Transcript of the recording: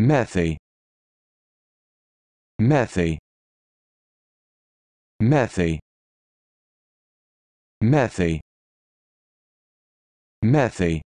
methy methy methy methy methy